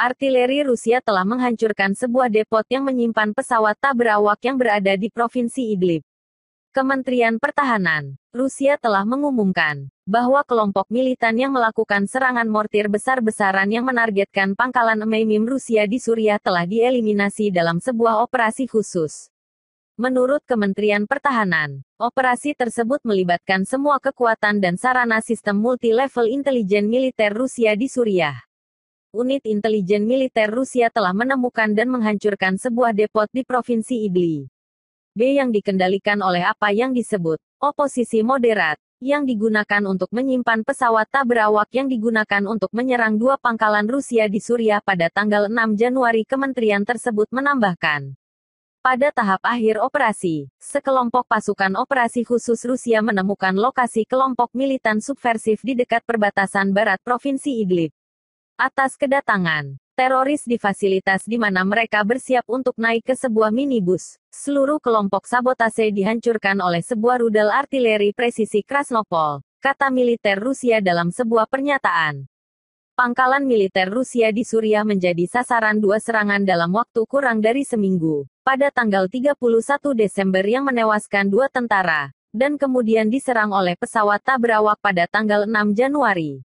artileri Rusia telah menghancurkan sebuah depot yang menyimpan pesawat tak berawak yang berada di provinsi Idlib. Kementerian Pertahanan Rusia telah mengumumkan bahwa kelompok militan yang melakukan serangan mortir besar-besaran yang menargetkan pangkalan Ememim Rusia di Suriah telah dieliminasi dalam sebuah operasi khusus. Menurut Kementerian Pertahanan, operasi tersebut melibatkan semua kekuatan dan sarana sistem multi-level intelijen militer Rusia di Suriah unit intelijen militer Rusia telah menemukan dan menghancurkan sebuah depot di Provinsi Idli. B yang dikendalikan oleh apa yang disebut oposisi moderat, yang digunakan untuk menyimpan pesawat tak yang digunakan untuk menyerang dua pangkalan Rusia di Suriah pada tanggal 6 Januari kementerian tersebut menambahkan. Pada tahap akhir operasi, sekelompok pasukan operasi khusus Rusia menemukan lokasi kelompok militan subversif di dekat perbatasan barat Provinsi Idlib atas kedatangan teroris di fasilitas di mana mereka bersiap untuk naik ke sebuah minibus. Seluruh kelompok sabotase dihancurkan oleh sebuah rudal artileri presisi Krasnopol, kata militer Rusia dalam sebuah pernyataan. Pangkalan militer Rusia di Suriah menjadi sasaran dua serangan dalam waktu kurang dari seminggu, pada tanggal 31 Desember yang menewaskan dua tentara, dan kemudian diserang oleh pesawat tak pada tanggal 6 Januari.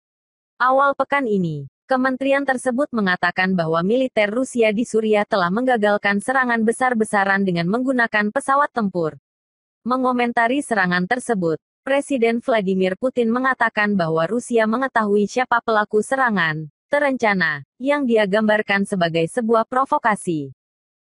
Awal pekan ini, Kementerian tersebut mengatakan bahwa militer Rusia di Suriah telah menggagalkan serangan besar-besaran dengan menggunakan pesawat tempur. Mengomentari serangan tersebut, Presiden Vladimir Putin mengatakan bahwa Rusia mengetahui siapa pelaku serangan terencana yang dia gambarkan sebagai sebuah provokasi.